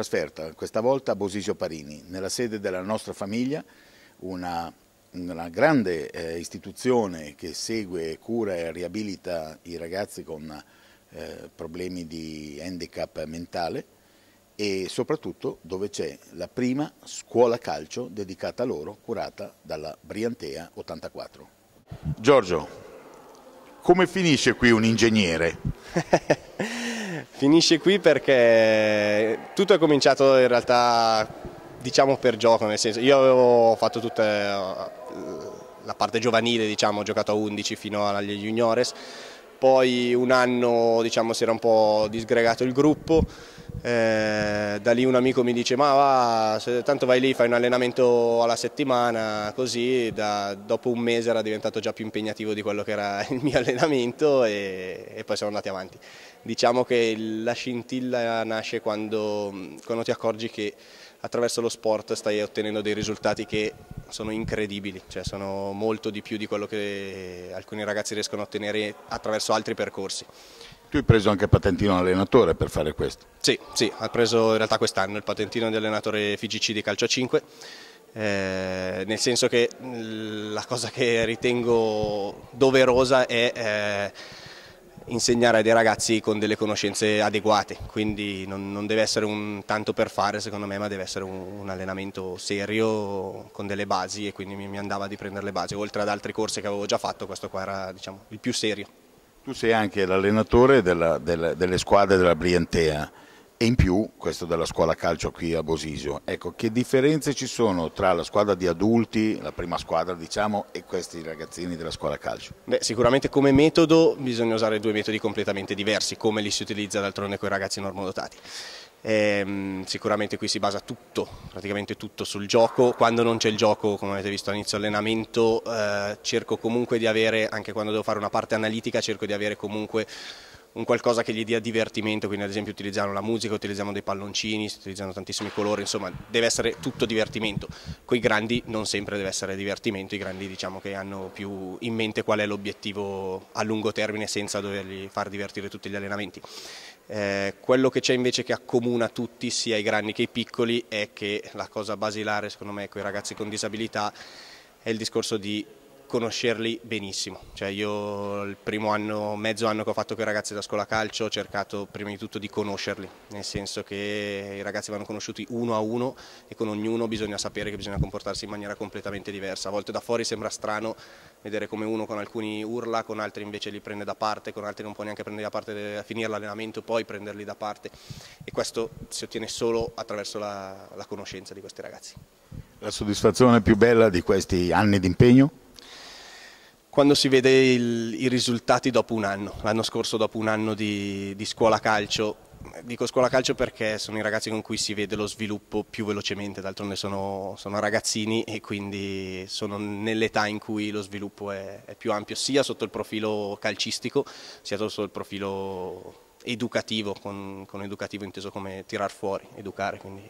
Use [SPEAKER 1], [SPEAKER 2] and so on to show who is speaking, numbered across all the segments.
[SPEAKER 1] trasferta, questa volta a Bosisio Parini, nella sede della nostra famiglia, una, una grande eh, istituzione che segue, cura e riabilita i ragazzi con eh, problemi di handicap mentale e soprattutto dove c'è la prima scuola calcio dedicata a loro, curata dalla Briantea 84. Giorgio, come finisce qui un ingegnere?
[SPEAKER 2] finisce qui perché tutto è cominciato in realtà diciamo per gioco, nel senso io avevo fatto tutta eh, la parte giovanile, diciamo, ho giocato a 11 fino agli juniores, poi un anno diciamo, si era un po' disgregato il gruppo eh, da lì un amico mi dice ma va, tanto vai lì, fai un allenamento alla settimana, così da, dopo un mese era diventato già più impegnativo di quello che era il mio allenamento e, e poi siamo andati avanti. Diciamo che la scintilla nasce quando, quando ti accorgi che attraverso lo sport stai ottenendo dei risultati che sono incredibili, cioè sono molto di più di quello che alcuni ragazzi riescono a ottenere attraverso altri percorsi.
[SPEAKER 1] Tu hai preso anche il patentino allenatore per fare questo?
[SPEAKER 2] Sì, sì, ho preso in realtà quest'anno il patentino di allenatore FGC di calcio a 5, eh, nel senso che la cosa che ritengo doverosa è... Eh, insegnare a dei ragazzi con delle conoscenze adeguate, quindi non, non, deve essere un tanto per fare secondo me, ma deve essere un, un allenamento serio con delle basi e quindi mi, mi, andava di prendere le basi, oltre ad altri corsi che avevo già fatto, questo qua era diciamo, il più serio. Tu sei
[SPEAKER 1] anche l'allenatore delle squadre della Briantea, e in più questo della scuola calcio qui a Bosisio. Ecco, che differenze ci sono tra la squadra di adulti, la prima squadra diciamo, e questi ragazzini della scuola calcio?
[SPEAKER 2] Beh, sicuramente come metodo bisogna usare due metodi completamente diversi, come li si utilizza d'altronde con i ragazzi normodotati. Ehm, sicuramente qui si basa tutto, praticamente tutto sul gioco, quando non c'è il gioco come avete visto all'inizio allenamento eh, cerco comunque di avere, anche quando devo fare una parte analitica, cerco di avere comunque un qualcosa che gli dia divertimento, quindi ad esempio utilizziamo la musica, utilizziamo dei palloncini, si tantissimi colori, insomma deve essere tutto divertimento. Con i grandi non sempre deve essere divertimento, i grandi diciamo che hanno più in mente qual è l'obiettivo a lungo termine senza dovergli far divertire tutti gli allenamenti. Eh, quello che c'è invece che accomuna tutti, sia i grandi che i piccoli, è che la cosa basilare secondo me con i ragazzi con disabilità è il discorso di conoscerli benissimo. Cioè io il primo anno, mezzo anno che ho fatto con i ragazzi da scuola calcio ho cercato prima di tutto di conoscerli, nel senso che i ragazzi vanno conosciuti uno a uno e con ognuno bisogna sapere che bisogna comportarsi in maniera completamente diversa. A volte da fuori sembra strano vedere come uno con alcuni urla, con altri invece li prende da parte, con altri non può neanche prendere da parte a eh, finire l'allenamento, poi prenderli da parte e questo si ottiene solo attraverso la, la conoscenza di questi ragazzi.
[SPEAKER 1] La soddisfazione più bella di questi anni di impegno?
[SPEAKER 2] quando si vede il, i risultati dopo un anno, l'anno scorso dopo un anno di, di scuola calcio, dico scuola calcio perché sono i ragazzi con cui si vede lo sviluppo più velocemente, d'altronde sono, sono, ragazzini e quindi sono nell'età in cui lo sviluppo è, è più ampio sia sotto il profilo calcistico sia sotto il profilo educativo, con, con, educativo inteso come tirar fuori, educare, quindi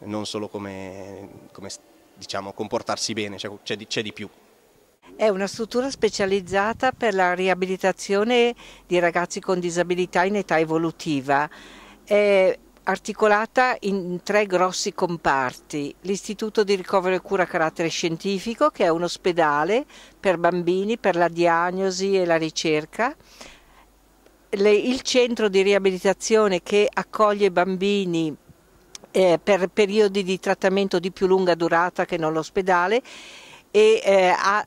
[SPEAKER 2] non solo come, come diciamo, comportarsi bene, cioè, c'è cioè, di, di più.
[SPEAKER 3] È una struttura specializzata per la riabilitazione di ragazzi con disabilità in età evolutiva. È articolata in tre grossi comparti. L'Istituto di ricovero e cura a carattere scientifico, che è un ospedale per bambini per la diagnosi e la ricerca, Le, il centro di riabilitazione che accoglie bambini eh, per periodi di trattamento di più lunga durata che non l'ospedale e eh, ha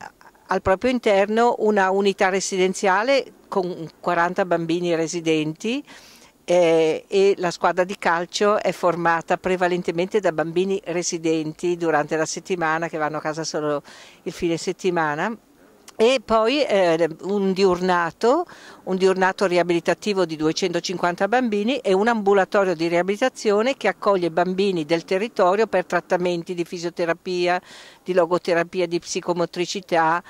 [SPEAKER 3] al proprio interno una unità residenziale con 40 bambini residenti eh, e la squadra di calcio è formata prevalentemente da bambini residenti durante la settimana che vanno a casa solo il fine settimana e poi eh, un, diurnato, un diurnato riabilitativo di 250 bambini e un ambulatorio di riabilitazione che accoglie bambini del territorio per trattamenti di fisioterapia, di logoterapia, di psicomotricità,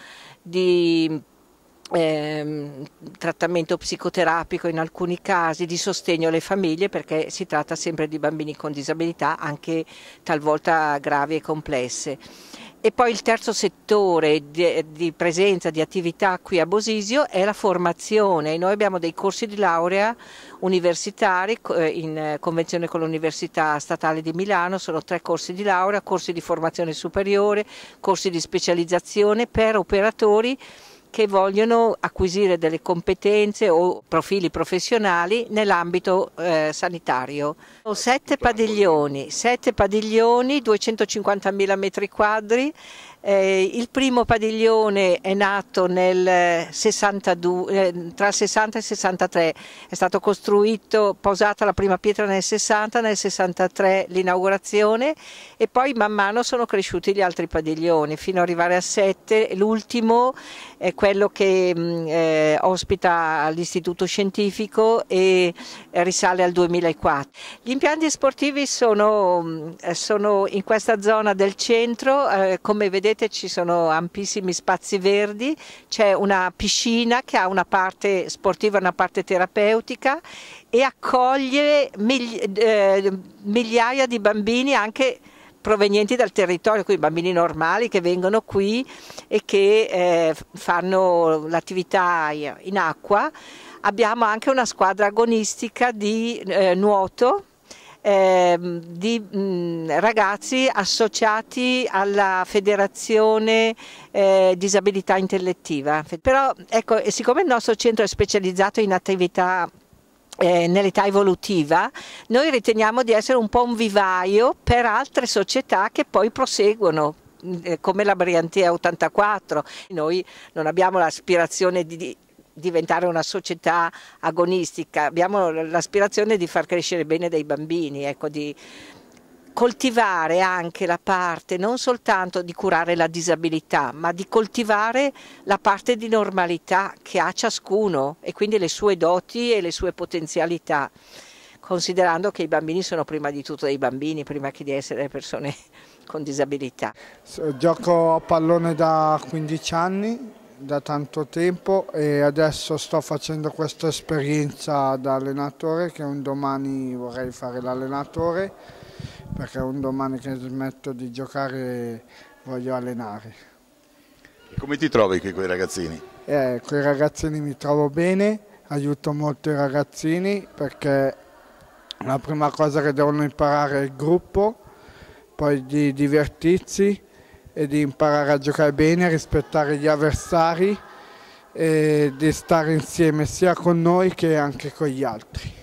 [SPEAKER 3] di eh, trattamento psicoterapico in alcuni casi, di sostegno alle famiglie perché si tratta sempre di bambini con disabilità anche talvolta gravi e complesse. E poi il terzo settore di, di presenza, di attività qui a Bosisio è la formazione. Noi abbiamo dei corsi di laurea universitari eh, in eh, convenzione con l'Università Statale di Milano, sono tre corsi di laurea, corsi di formazione superiore, corsi di specializzazione per operatori che vogliono acquisire delle competenze o profili professionali nell'ambito eh, sanitario. Sette padiglioni, sette padiglioni, 250.000 metri quadri. Eh, il primo padiglione è nato nel 62, eh, tra 60 e il 63, è stato costruito, posata la prima pietra nel 60, nel 63 l'inaugurazione e poi man mano sono cresciuti gli altri padiglioni fino ad arrivare a 7, l'ultimo è eh, quello che eh, ospita l'istituto scientifico e risale al 2004. Gli impianti sportivi sono, sono in questa zona del centro, eh, come vedete ci sono ampissimi spazi verdi, c'è una piscina che ha una parte sportiva e una parte terapeutica e accoglie migli eh, migliaia di bambini anche provenienti dal territorio, quindi bambini normali che vengono qui e che eh, fanno l'attività in acqua. Abbiamo anche una squadra agonistica di eh, nuoto ehm, di mh, mm, ragazzi associati alla federazione eh, disabilità intellettiva. Però ecco, siccome il nostro centro è specializzato in attività eh, nell'età evolutiva, noi riteniamo di essere un po' un vivaio per altre società che poi proseguono mm, eh, come la Briantia 84. Noi non abbiamo l'aspirazione di, di diventare una società agonistica, abbiamo l'aspirazione di far crescere bene dei bambini, ecco, di coltivare anche la parte non soltanto di curare la disabilità, ma di coltivare la parte di normalità che ha ciascuno e quindi le sue doti e le sue potenzialità, considerando che i bambini sono prima di tutto dei bambini, prima che di essere persone con disabilità. Gioco a pallone da 15 anni, da tanto tempo e adesso sto facendo questa esperienza da allenatore che un domani vorrei fare l'allenatore perché un domani che smetto di giocare voglio allenare.
[SPEAKER 1] E come ti trovi qui con i ragazzini?
[SPEAKER 3] Eh, con i ragazzini mi trovo bene, aiuto molto i ragazzini perché la prima cosa che devono imparare è il gruppo, poi di divertirsi e di imparare a giocare bene, rispettare gli avversari e di stare insieme sia con noi che anche con gli altri.